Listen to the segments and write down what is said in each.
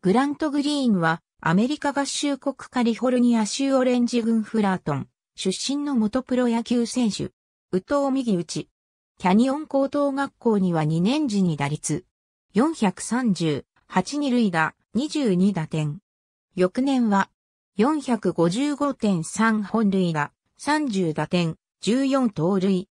グラント・グリーンは、アメリカ合衆国カリフォルニア州オレンジ郡フラートン、出身の元プロ野球選手、宇藤右打ち。キャニオン高等学校には2年時に打率、438二塁打、22打点。翌年は、455.3本塁打、30打点、14盗塁。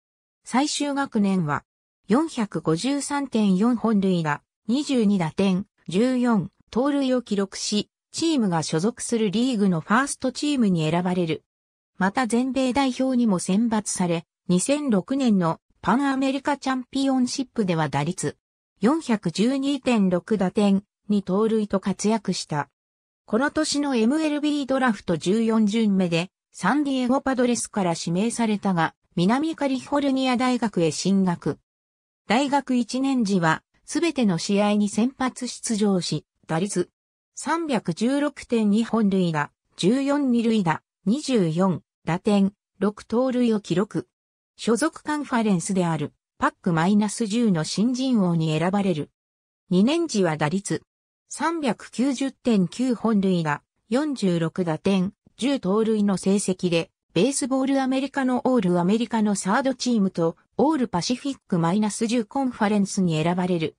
最終学年は、453.4本塁打、22打点、14盗塁を記録し、チームが所属するリーグのファーストチームに選ばれる。また全米代表にも選抜され、2006年のパンアメリカチャンピオンシップでは打率412.6打点に盗塁と活躍した。この年の MLB ドラフト14巡目でサンディエゴパドレスから指名されたが、南カリフォルニア大学へ進学。大学1年時は、すべての試合に先発出場し、打率316.2本塁打、14二塁打、24打点、6盗塁を記録。所属カンファレンスであるパックマイナス10の新人王に選ばれる。2年時は打率390.9本塁打、46打点、10盗塁の成績で、ベースボールアメリカのオールアメリカのサードチームと、オールパシフィックマイナス10コンファレンスに選ばれる。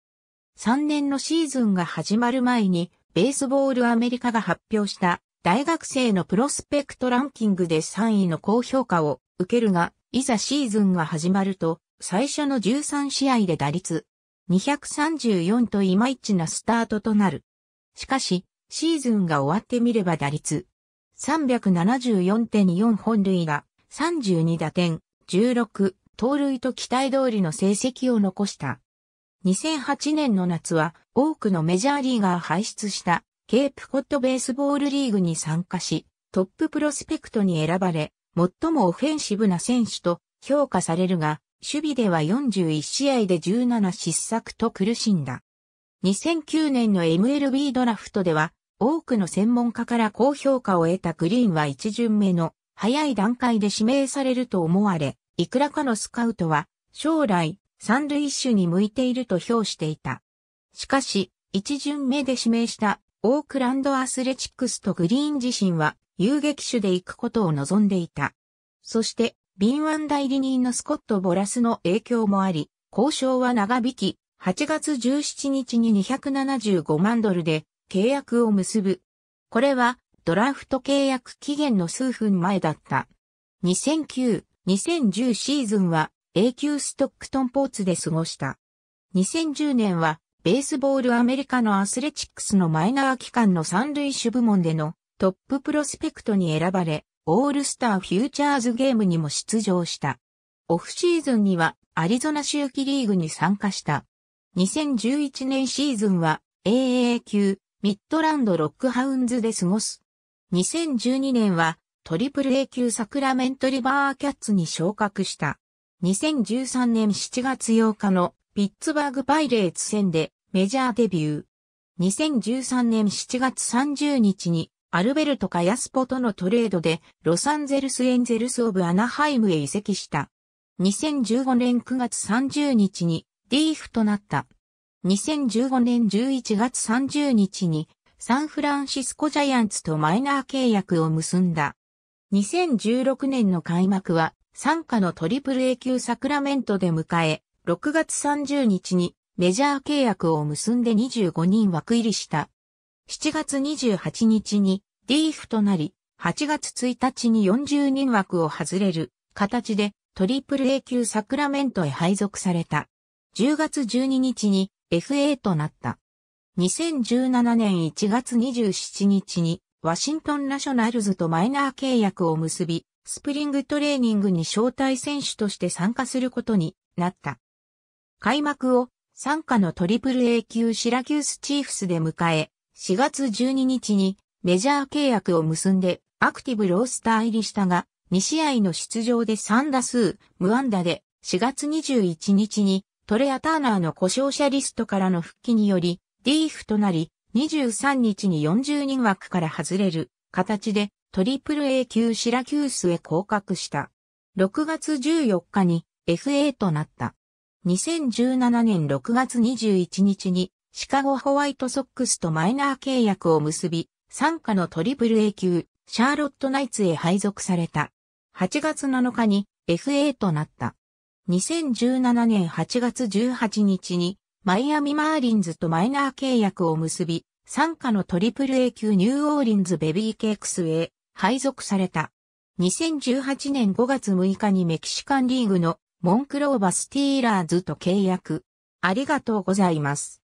3年のシーズンが始まる前に、ベースボールアメリカが発表した大学生のプロスペクトランキングで3位の高評価を受けるが、いざシーズンが始まると、最初の13試合で打率234といまいちなスタートとなる。しかし、シーズンが終わってみれば打率374.4本塁が32打点、16、盗塁と期待通りの成績を残した。2008年の夏は多くのメジャーリーガー輩出したケープコットベースボールリーグに参加し、トッププロスペクトに選ばれ、最もオフェンシブな選手と評価されるが、守備では41試合で17失策と苦しんだ。2009年の MLB ドラフトでは、多くの専門家から高評価を得たグリーンは一巡目の早い段階で指名されると思われ、いくらかのスカウトは、将来、三塁手に向いていると評していた。しかし、一巡目で指名したオークランドアスレチックスとグリーン自身は遊撃手で行くことを望んでいた。そして、敏腕代理人のスコット・ボラスの影響もあり、交渉は長引き、8月17日に275万ドルで契約を結ぶ。これはドラフト契約期限の数分前だった。2009-2010シーズンは永久ストックトンポーツで過ごした。2010年は、ベースボールアメリカのアスレチックスのマイナー機関の三塁手部門でのトッププロスペクトに選ばれ、オールスターフューチャーズゲームにも出場した。オフシーズンにはアリゾナ州期リーグに参加した。2011年シーズンは AA 級ミッドランドロックハウンズで過ごす。2012年はトリプル A 級サクラメントリバーキャッツに昇格した。2013年7月8日のピッツバーグパイレーツ戦でメジャーデビュー。2013年7月30日にアルベルト・カヤスポとのトレードでロサンゼルス・エンゼルス・オブ・アナハイムへ移籍した。2015年9月30日にリーフとなった。2015年11月30日にサンフランシスコジャイアンツとマイナー契約を結んだ。2016年の開幕は参加の AAA 級サクラメントで迎え、6月30日にメジャー契約を結んで25人枠入りした。7月28日に DF となり、8月1日に40人枠を外れる形で AAA 級サクラメントへ配属された。10月12日に FA となった。2017年1月27日にワシントンナショナルズとマイナー契約を結び、スプリングトレーニングに招待選手として参加することになった。開幕を参加のトリプル A 級シラキュースチーフスで迎え、4月12日にメジャー契約を結んでアクティブロースター入りしたが、2試合の出場で3打数、無安打で4月21日にトレア・ターナーの故障者リストからの復帰により、ディーフとなり、23日に40人枠から外れる形でトリプル A 級シラキュースへ降格した。6月14日に FA となった。2017年6月21日にシカゴホワイトソックスとマイナー契約を結び、参加のトリプル A 級シャーロットナイツへ配属された。8月7日に FA となった。2017年8月18日にマイアミマーリンズとマイナー契約を結び、参加のトリプル A 級ニューオーリンズベビーケークスへ配属された。2018年5月6日にメキシカンリーグのモンクローバスティーラーズと契約。ありがとうございます。